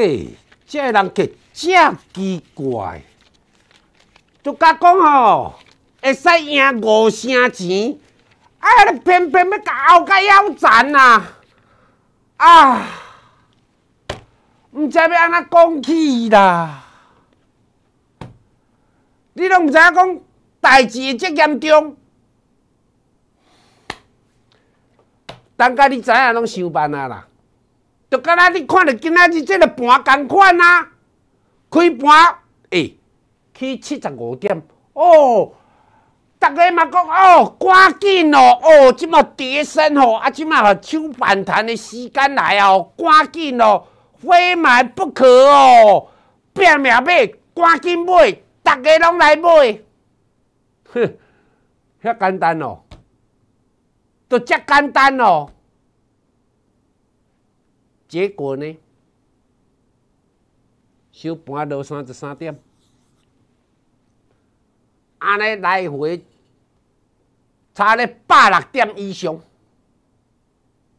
个人计真奇怪，就甲讲哦，会使赢五成钱，啊，你偏偏要搞个要赚呐，啊，毋知要安怎讲起啦，你拢毋知影讲，代志会遮严重，等甲你知影拢收班啊啦。就敢那，你看到今仔日这个盘同款啊？开盘诶去七十五点哦，逐个嘛讲哦，赶紧哦，哦，即么跌升哦，啊，即么吼抢反弹的时间来哦，赶紧哦，非买不可哦，拼命买，赶紧买，逐个拢来买，哼，遐简单哦，都遮简单哦。结果呢？收盘落三十三点，安尼来回差咧百六点以上。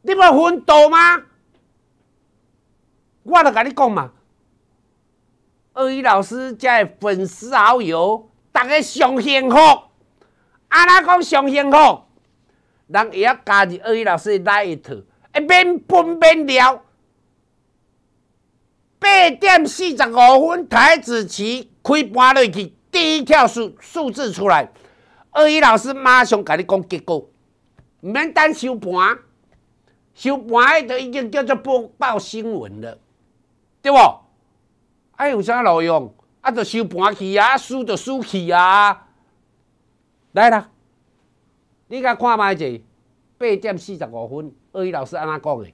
你要分倒吗？我著甲你讲嘛。鳄鱼老师，加粉丝好友，逐个上幸福。安那讲上幸福？人会晓加入鳄鱼老师那一套，一边分一边聊。八点四十五分，台子旗开盘落去，第一条数数字出来，二一老师马上甲你讲结果，毋免等收盘，收盘的都已经叫做播报新闻了，对无？哎，有啥路用？啊，就收盘去啊，输就输去啊。来啦，你甲看卖者，八点四十五分，二一老师安怎讲的，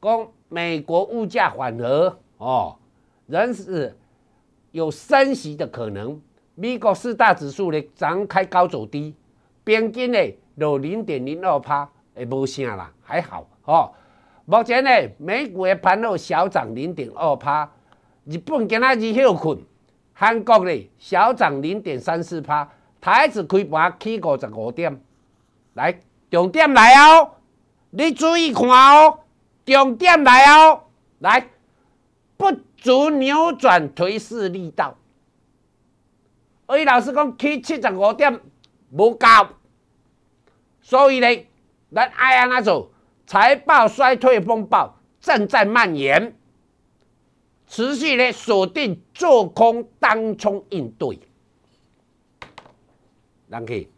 讲美国物价缓和。哦，人是有升息的可能。美国四大指数咧涨开高走低，平均咧落零点零二趴，诶，无啥啦，还好。哦。目前咧美股的盘落小涨零点二趴，日本今仔日休困，韩国咧小涨零点三四趴，台子开盘起五十五点。来，重点来哦，你注意看哦，重点来哦，来。不足扭转颓势力道，魏老师讲去七十五点无够，所以咧，咱爱安那做？财报衰退风暴正在蔓延，持续咧锁定做空，当冲应对。人去，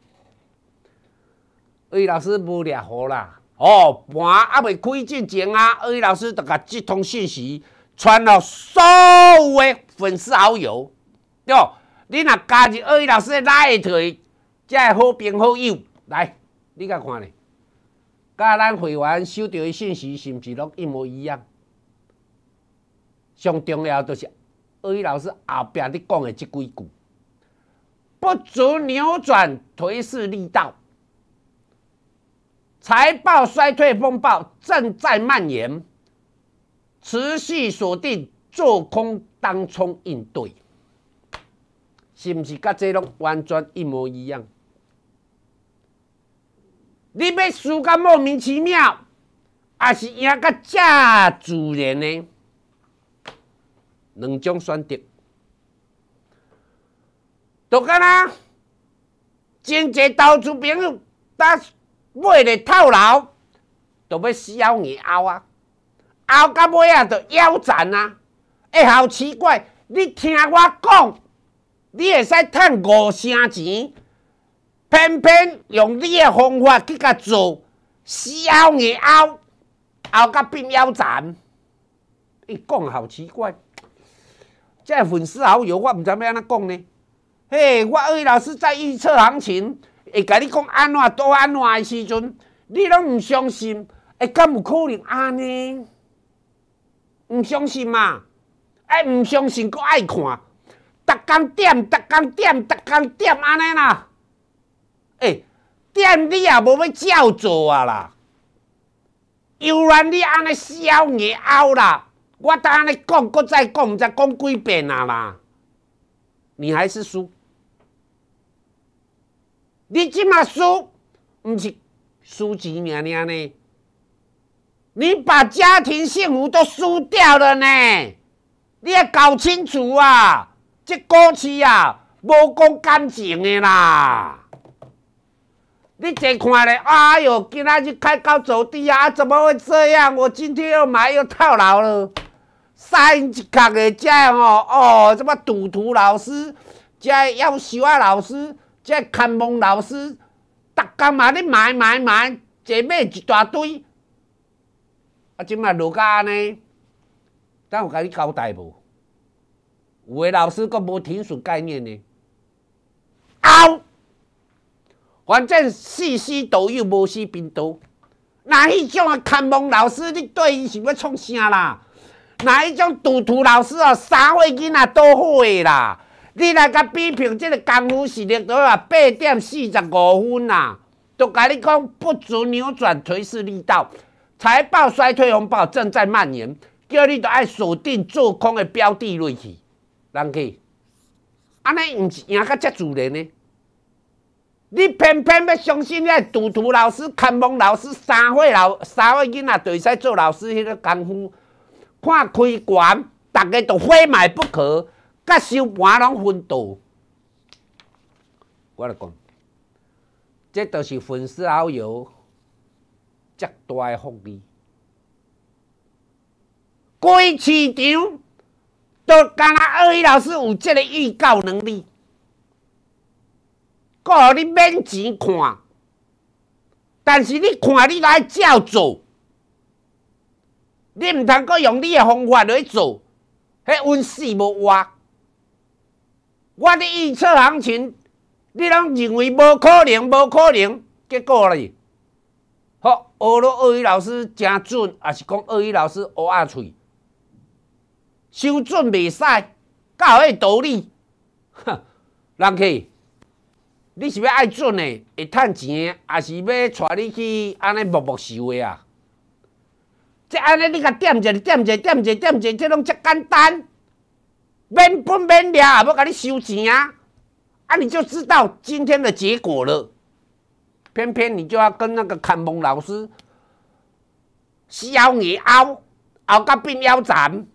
魏老师无了好啦！哦，盘还未开进前啊，魏老师大甲接通信息。传了所有诶粉丝好友，对，你若加入二一老师诶拉腿，才会好朋好友来，你甲看咧，甲咱会员收到诶信息是毋是拢一模一样？上重要就是二一老师后壁咧讲诶即几句，不足扭转颓势力道，财报衰退风暴正在蔓延。持续锁定做空，当冲应对，是毋是甲这个完全一模一样？你要输个莫名其妙，还是赢个正自然呢？两种选择，都干啦！真济投资朋友，搭买的套牢，都要笑你呕啊！熬到尾啊，就腰斩啊！哎，好奇怪，你听我讲，你会使趁五成钱，偏偏用你诶方法去甲做，死熬硬熬，熬到变腰斩。一讲好奇怪，即粉丝好友，我毋知要安怎讲呢？嘿，我二位老师在预测行情，会甲你讲安怎，多安怎诶时阵，你拢毋相信，会咁有可能安尼？毋相信嘛，哎，毋相信，佫爱看，逐天点，逐天点，逐天点，安尼啦，哎，点你也无要照做啊啦，又然你安尼痟个凹啦，我当安尼讲，佫再讲，毋知讲几遍啊啦，你还是输，你即码输，毋是输钱年尔呢？你把家庭幸福都输掉了呢！你要搞清楚啊，这股市啊，无讲感情的啦。你这看咧，哎哟，今天是开高走低啊，怎么会这样？我今天又买又套牢了。三脚的这样哦，哦，什么赌徒老师、这要烧啊老师、这看蒙老师，大家嘛咧买买买，这买一大堆。啊，即卖落安尼，咱有甲你交代无？有诶，老师阁无停损概念呢。嗷，反正四师都有，无师病毒。哪一种啊，看懵老师，你对伊是要创啥啦？哪一种赌徒老师哦，三岁囡仔都好诶啦。你来甲批评，即个功夫是六啊八点四十五分啊，都甲你讲不足扭转颓势力道。财报衰退风暴正在蔓延，叫你都爱锁定做空的标的类气，人去，安尼毋是赢较遮自然的？你偏偏要相信迄个赌徒老师、看蒙老师、三岁老三岁囡仔都会使做老师，迄个功夫看开盘，逐个都非买不可，甲收盘拢分道。我来讲，这都是粉丝好友。较大诶，福利。规市场都，敢若二一老师有即个预告能力，我互你免钱看，但是你看你来照做，你毋通搁用你诶方法来做，迄稳死无活。我咧预测行情，你拢认为无可能，无可能，结果咧。好，学了俄语老师诚准，还是讲俄语老师乌鸦嘴，收准袂使，教迄道理，哼，人客，你是要爱准的，会趁钱，还是要带你去安尼默默收的啊？即安尼你甲点者，点者，点者，点者，即拢遮简单，免分免掠，也要甲你收钱啊！啊，你就知道今天的结果了。偏偏你就要跟那个看蒙老师，腰你拗，拗到病腰斩，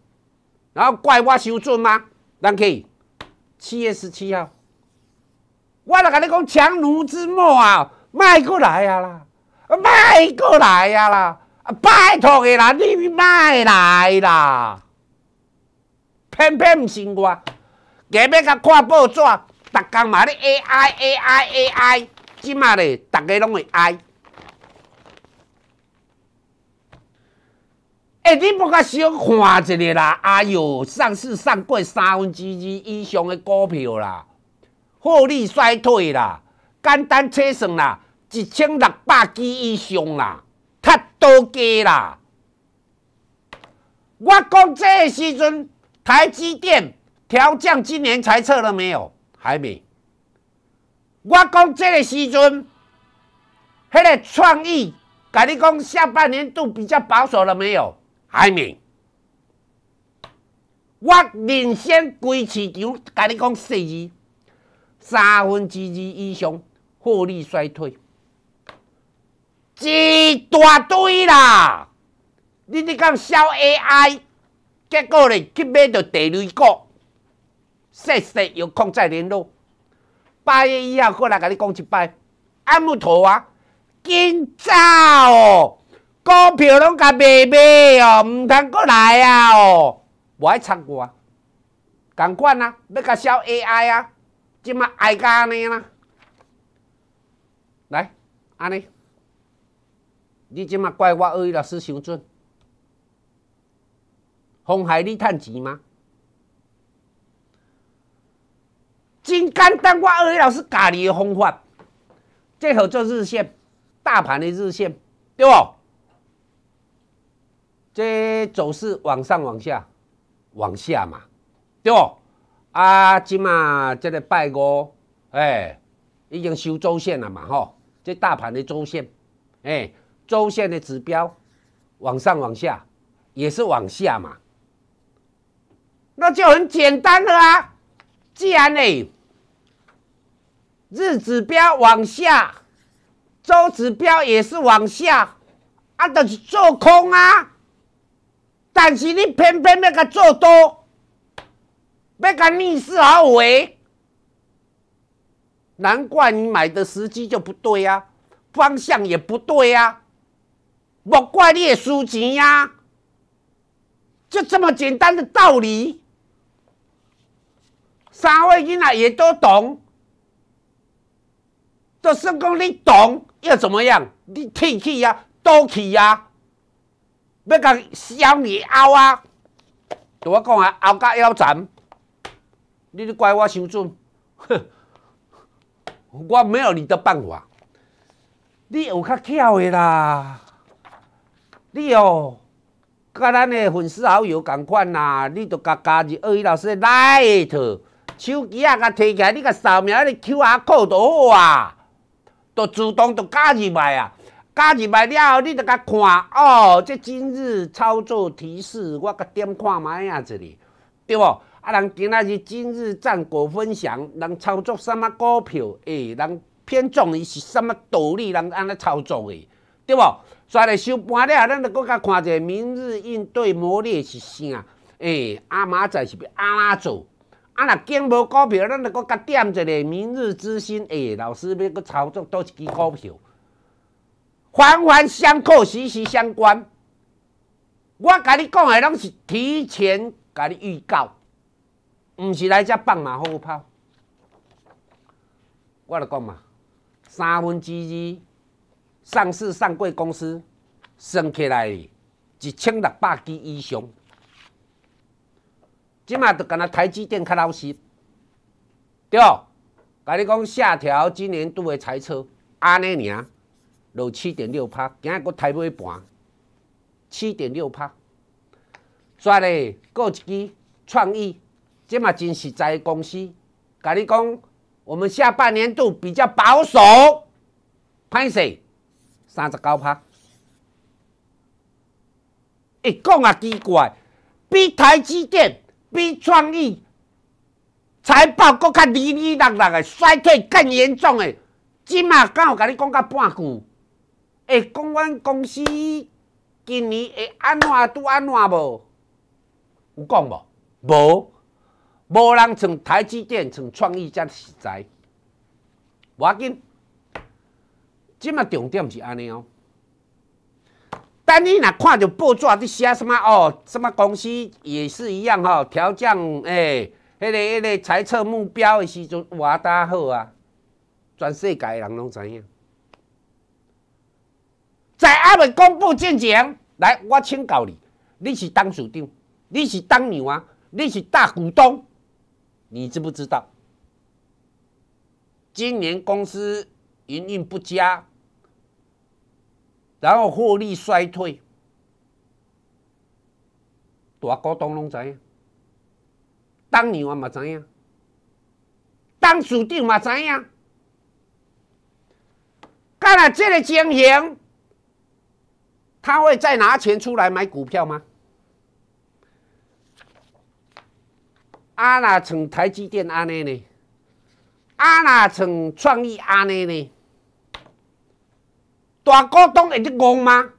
然后怪我手贱吗？龙气，七月十七号，我来跟你讲强弩之末啊，卖过来啊啦，卖过来啊啦，拜托的啦，你卖来啦！偏偏唔信我，隔壁甲看报纸，逐天嘛咧 AI AI AI。今仔嘞，逐个拢会哀。哎，你莫甲小看一个啦！哎哟，上市上过三分之二以上的股票啦，获利衰退啦，简单计算啦，一千六百支以上啦，太多家啦。我讲这时阵，台积电调降，今年才测了没有？还没。我讲这个时阵，迄个创意，甲你讲，下半年度比较保守了没有？海明，我领先规市场，甲你讲，四二三分之二以上获利衰退，一大堆啦！你你讲小 AI，结果咧，去买着第二个，说说有空再联络。八月以后过来，甲你讲一摆。阿木头啊，今早哦，股票拢甲卖卖哦，毋通过来啊哦。我爱唱歌啊，共款啊，要甲烧 AI 啊，即马爱甲安尼啦。来，安尼，你即马怪我，哎，老师想准，妨害你趁钱吗？但我二位老师教你的方法，这合做日线，大盘的日线，对不？这走势往上、往下、往下嘛，对不？啊，今嘛这个拜五，哎，已经收周线了嘛，哈，这大盘的周线，哎，周线的指标往上、往下，也是往下嘛，那就很简单了啊，既然哎。日指标往下，周指标也是往下，啊，都是做空啊。但是你偏偏要甲做多，要甲逆势而为，难怪你买的时机就不对呀，方向也不对呀，莫怪你也输钱呀。就这么简单的道理，三位囡仔也都懂。就是讲，你懂要怎么样？你铁去呀，倒去呀，要共小你凹啊！对我讲啊，凹甲腰斩，你怪我伤准，我没有你的办法。你有较巧的啦，你哦。跟咱的粉丝好友同款啊，你著甲家己二一老师个 light 手机啊，甲摕起来，你甲扫描个 QR code 就好啊。都主动都加入来啊，加入来了，后，你就甲看哦。即今日操作提示，我甲点看卖啊，这里对无？啊，人今仔日今日战果分享，人操作什物股票，诶，人偏重伊是什物道理，人安尼操作的，对无？下来收盘了，咱就更甲看者明日应对磨练是啥？哎，阿妈仔是不阿做？啊！若见无股票，咱就搁甲点一个明日之星，哎，老师要搁操作倒一支股票，环环相扣，息息相关。我甲你讲的，拢是提前甲你预告，毋是来遮放马后炮。我来讲嘛，三分之一上市上柜公司算起来一千六百支以上。即马就感那台积电较老实，对，甲你讲下调今年度的财测，安尼尔，六七点六趴，今下个台股盘七点六趴，再嘞，过一支创意，即马真是在公司，甲你讲，我们下半年度比较保守，派息三十九趴，一讲啊奇怪，比台积电。比创意财报搁较里里落落的衰退更严重诶，即马敢有甲你讲到半句？会讲阮公司今年会安怎拄安怎无？有讲无？无，无人像台积电像创意遮实在。我紧，即马重点是安尼哦。但你若看到报纸在写什么哦，什么公司也是一样哦，调降哎，迄个、迄个财测目标的时阵，哇，大好啊，全世界的人拢知影。在阿们公布之前，来，我请教你，你是当署长，你是当牛啊，你是大股东，你知不知道？今年公司营运不佳。然后获利衰退，大股东拢知影，当牛啊嘛知影，当主店嘛知影。干了这个情形，他会再拿钱出来买股票吗？阿啦，从台积电阿内呢？阿啦，从创意阿内呢？大股东会得戆吗？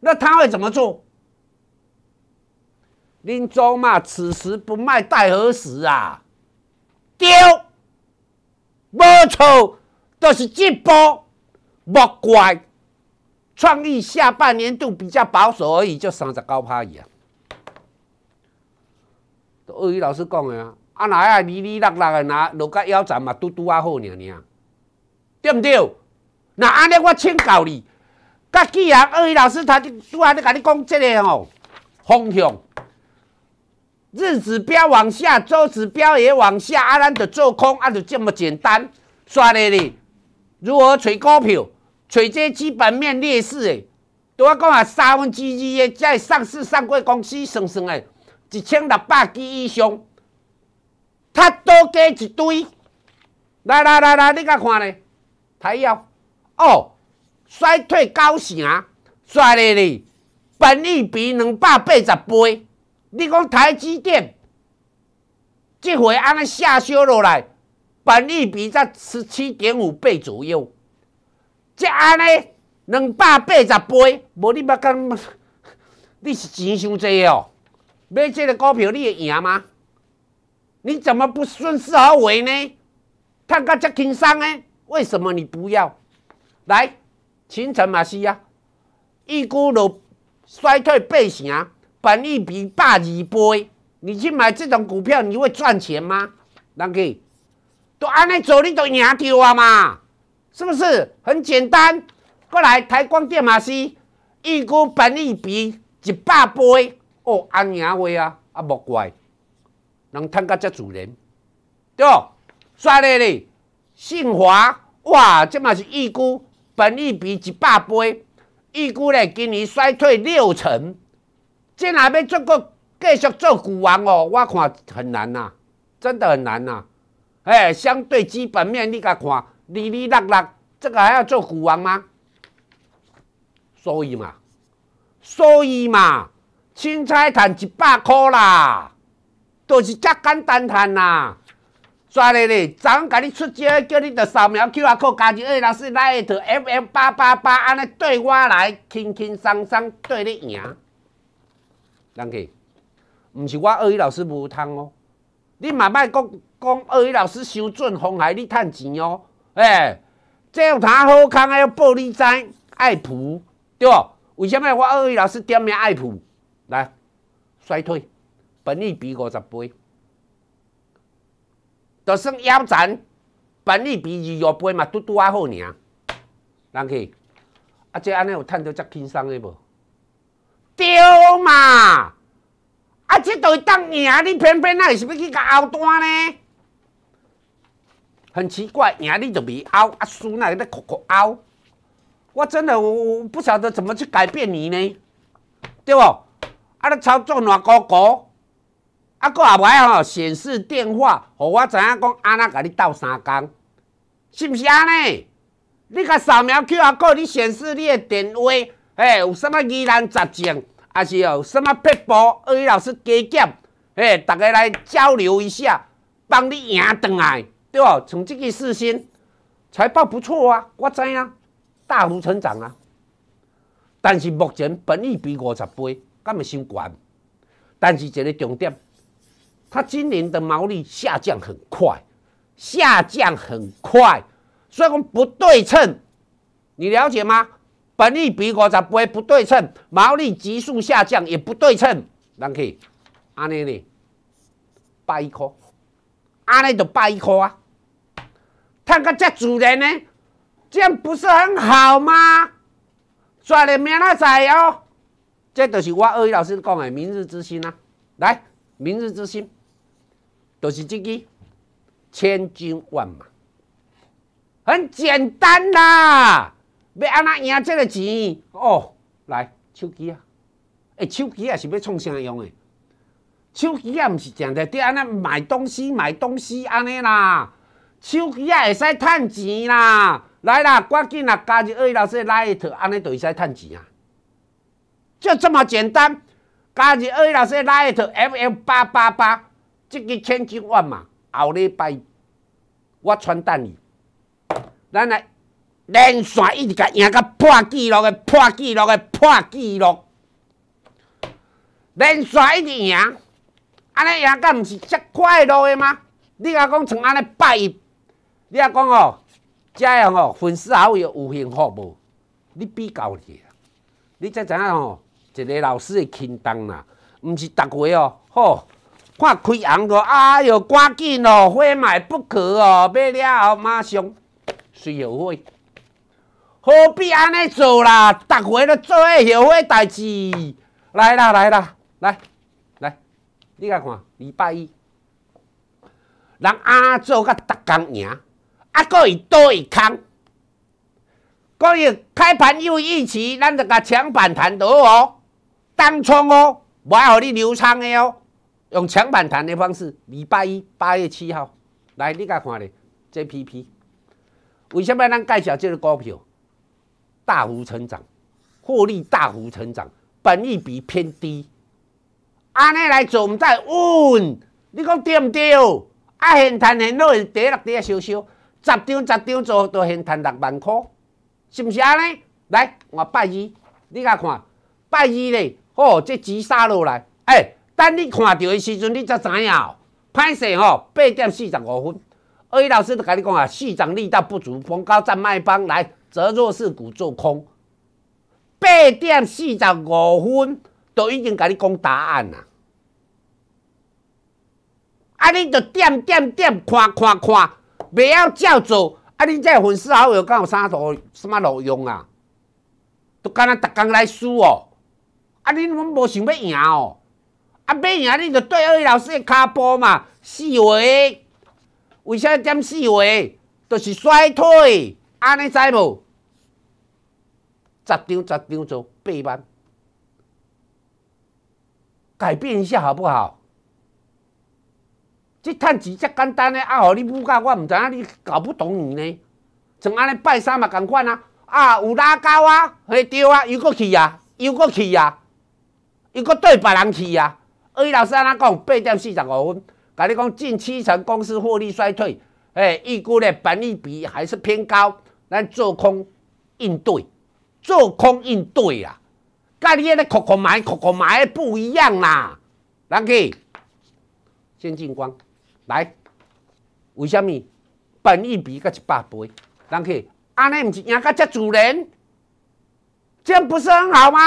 那他会怎么做？恁走嘛，此时不卖待何时啊？对，没错，都是这波，莫怪。创意下半年度比较保守而已，就三十九趴而已啊。都鳄鱼老师讲的啊，啊来啊，里里落落的拿落个腰斩嘛，嘟嘟啊好尔尔，对不对？那安尼我请教你，甲既然二姨老师他拄安尼甲你讲即个吼方向，日指标往下，周指标也往下，啊咱就做空，啊就这么简单，算咧哩。如何找股票？找这基本面劣势诶，拄我讲啊，三分之二诶，在上市上过公司，算算诶，一千六百只以上，他多加一堆。来来来来，你甲看咧，睇要。哦，衰退高成，衰咧你本利比两百八十倍。你讲台积电，即回安下修落来，本利比在十七点五倍左右。这安尼两百八十倍，无你要讲，你是钱伤济哦。买这个股票你会赢吗？你怎么不顺势而为呢？看看这轻松呢？为什么你不要？来，秦城马是啊，预估就衰退八成本便宜比百二倍，你去买这种股票，你会赚钱吗？人去都安尼做，你都赢着啊嘛，是不是？很简单。过来，台光电马是，预估便宜比一百倍，哦，安赢会啊，啊莫怪，人赚到这主人，对不？刷咧咧，信华，哇，这嘛是预估本一比一百倍，预估咧今年衰退六成，这若要做过继续做股王哦，我看很难呐，真的很难呐。哎，相对基本面你甲看，里里落落，这个还要做股王吗？所以嘛，所以嘛，凊彩赚一百块啦，都是这简单赚呐。抓咧咧，昨昏甲你出招，叫你着扫描 Q R code，加二老师那台 F M 八八八，安尼对我来，轻轻松松对你赢。人去，毋是我二语老师无通哦。你嘛莫讲讲二语老师收准风海，你趁钱哦。诶，这有啥好康？还要报你知？爱普对无？为什么我二语老师点名爱普？来，衰退，本利比五十倍。就算腰斩，本你比二幺八嘛拄拄啊好尔。人去，啊这安尼有趁到遮轻松的无？对嘛，啊这都会当赢，你偏偏那会是要去甲拗单呢？很奇怪，赢你就拗阿输那在哭哭拗。我真的，我我不晓得怎么去改变你呢，对不？啊，你操作哪高高？啊，哥也伯吼，显示电话，互我知影讲安那甲你斗三工，是毋是安尼？你甲扫描 QR 码，你显示你的电话，嘿，有甚物疑难杂症，还是有甚物拼搏？二位老师加减，嘿，逐个来交流一下，帮你赢转来，对无？从即个事情财报不错啊，我知影大幅成长啊，但是目前本益比五十八，毋咪伤悬，但是一个重点。它今年的毛利下降很快，下降很快，所以我们不对称，你了解吗？本利比五十会不对称，毛利急速下降也不对称。让开，安尼呢？拜一块，安尼就拜一块啊！赚到这主人呢，这样不是很好吗？所以明仔载哦，这就是我二语老师讲的明日之星啊！来，明日之星。就是这个千军万马，很简单啦！要安那赢这个钱哦，来手机啊！诶，手机啊是要创啥用的？手机啊，毋是常在伫安那买东西，买东西安尼啦。手机啊会使趁钱啦！来啦，赶紧啊加入二位老师拉一头安尼，就使趁钱啊！就这么简单，加入二位老师拉一头，F m 八八八。即个千军万马，后礼拜我传单你，咱来连续一直甲赢到破纪录的破纪录的破纪录，连续一直赢，安尼赢到毋是真快乐的吗？你阿讲像安尼拜一，你阿讲哦，这样哦，粉丝好友有幸福无？你比较起，你才知影哦，一个老师的轻重啦，毋是逐个哦，好。看开红哦！啊哟，赶紧哦，非买不可哦，买了后马上随后悔，何必安尼做啦？逐回都做个后悔代志。来啦，来啦，来来，你来看，礼拜一，人阿做甲逐工赢，啊搁会倒伊空，搁伊开盘又一期，咱就甲抢反弹倒哦，当冲哦，无爱互你流仓诶哦。用强反弹的方式，礼拜一八月七号来，你甲看咧，JPP，为什么咱介绍这个股票大幅成长，获利大幅成长，本益比偏低？安尼来做，毋知问，你讲对唔对？啊现赚现落，第六啊，少少，十张十张做都现赚六万块，是毋是安尼？来，我拜一，你甲看，拜一咧，哦，这止沙落来，哎。等你看到的时阵，你才知影。哦。歹势吼，八点四十五分，二位老师都甲你讲啊，市场力道不足，逢高站卖方来择弱势股做空。八点四十五分都已经甲你讲答案啦。啊，你著点点点看看看，袂晓照做。啊，你这粉丝好友敢有啥路什么路用啊？都干若逐天来输哦。啊，你拢无想要赢哦。啊！变啊，你着对迄位老师诶骹步嘛四维，为啥点四维？着是衰退，安尼知无？十张十张做八万，改变一下好不好？这趁钱遮简单嘞，啊，互你武教我毋知影你搞不懂你呢？像安尼拜三嘛，共款啊！啊，有拉高啊，迄对啊，又搁去啊，又搁去啊，又搁对别人去啊！以，老师安怎讲？八点四十五分，甲你讲，近七成公司获利衰退，哎，预估咧，本利比还是偏高，咱做空应对，做空应对啊！甲你安尼口口买口口买不一样啦！人去先进光来，为什么本利比甲一百倍？人去，安尼唔是赢甲遮主人，这样不是很好吗？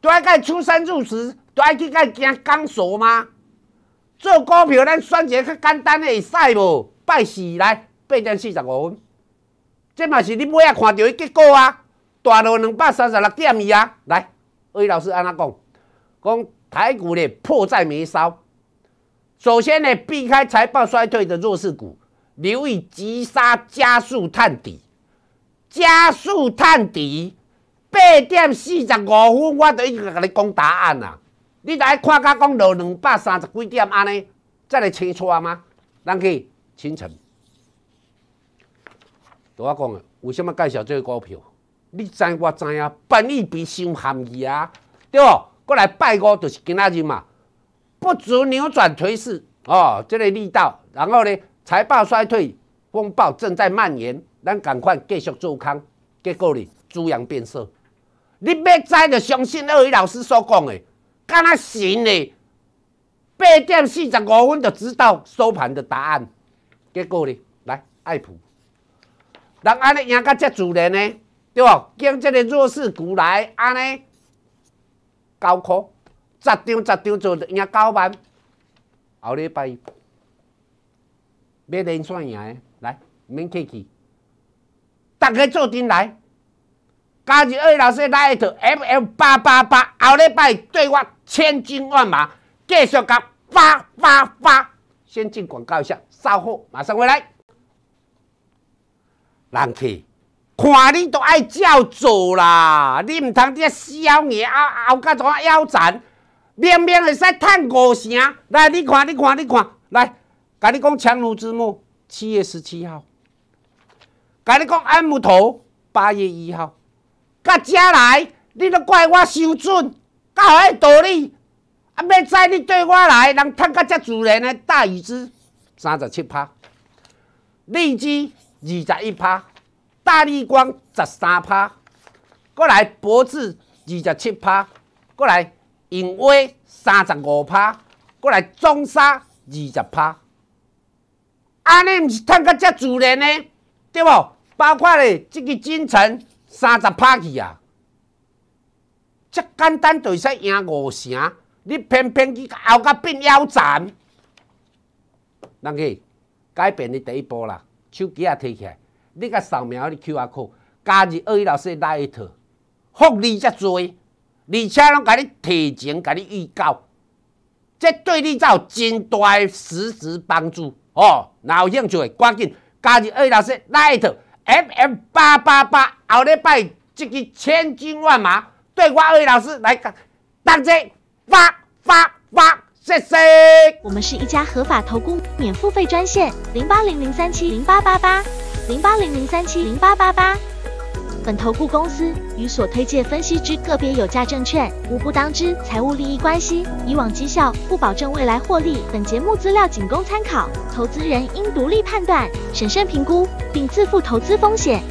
都要出生入死。就爱去甲惊讲傻吗？做股票咱选一个较简单的会使无？拜四来八点四十五分，这嘛是你尾下看到的结果啊！大陆两百三十六点二啊！来，魏老师安怎讲，讲台股咧破在眉梢。首先咧，避开财报衰退的弱势股，留意急杀加速探底，加速探底八点四十五分，我就已经甲你讲答案了。你来看，甲讲落两百三十几点安尼，才来青啊吗？咱去清晨，对我讲为什么介绍这个股票？你知我知啊，便宜比伤含义啊，对无？过来拜五就是今仔日嘛，不足扭转颓势哦，即个力道。然后呢，财报衰退，风暴正在蔓延，咱赶快继续做空。结果呢，猪羊变色，你要知就相信二位老师所讲个。敢那神嘞！八点四十五分就知道收盘的答案，结果呢？来，爱普，人安尼赢到遮自然呢，对无？见即个弱势股来安尼，高科十张十张做赢九万，后礼拜，买连算赢嘞，来，免客气，逐个做阵来。加入二老师来一套 M L 八八八，后礼拜对我千军万马，继续甲八八八。先进广告一下，稍后马上回来。人气看你都爱照做啦，你唔通啲少年后后甲怎啊腰斩，明明会使赚五成。来，你看，你看，你看，来，甲你讲强弩之末，七月十七号。甲你讲 M 头，八月一号。甲遮来，你都怪我手准，甲何个道理？啊，未知你对我来，人趁甲遮自然诶大椅子，三十七趴，荔枝二十一趴，大丽光十三趴，过来脖子二十七趴，过来用歪三十五趴，过来中沙二十趴，安尼毋是趁甲遮自然诶，对无？包括咧即个金城。三十拍去啊！这简单就说赢五成，你偏偏去后甲变腰斩。人去改变你第一步啦，手机啊摕起来，你甲扫描你 Q code，加入二一老师那一套，福利遮多，而且拢甲你提前甲你预告，这对你才有真大诶实时帮助哦。若有兴趣，诶，赶紧加入二一老师那一套。M m 八八八，奥利拜这个千军万马，对话二位老师，来个，当真？发发发，谢谢。我们是一家合法投顾免付费专线，零八零零三七零八八八零八零零三七零八八八。本投顾公司与所推介分析之个别有价证券无不当之财务利益关系，以往绩效不保证未来获利。本节目资料仅供参考，投资人应独立判断、审慎评估，并自负投资风险。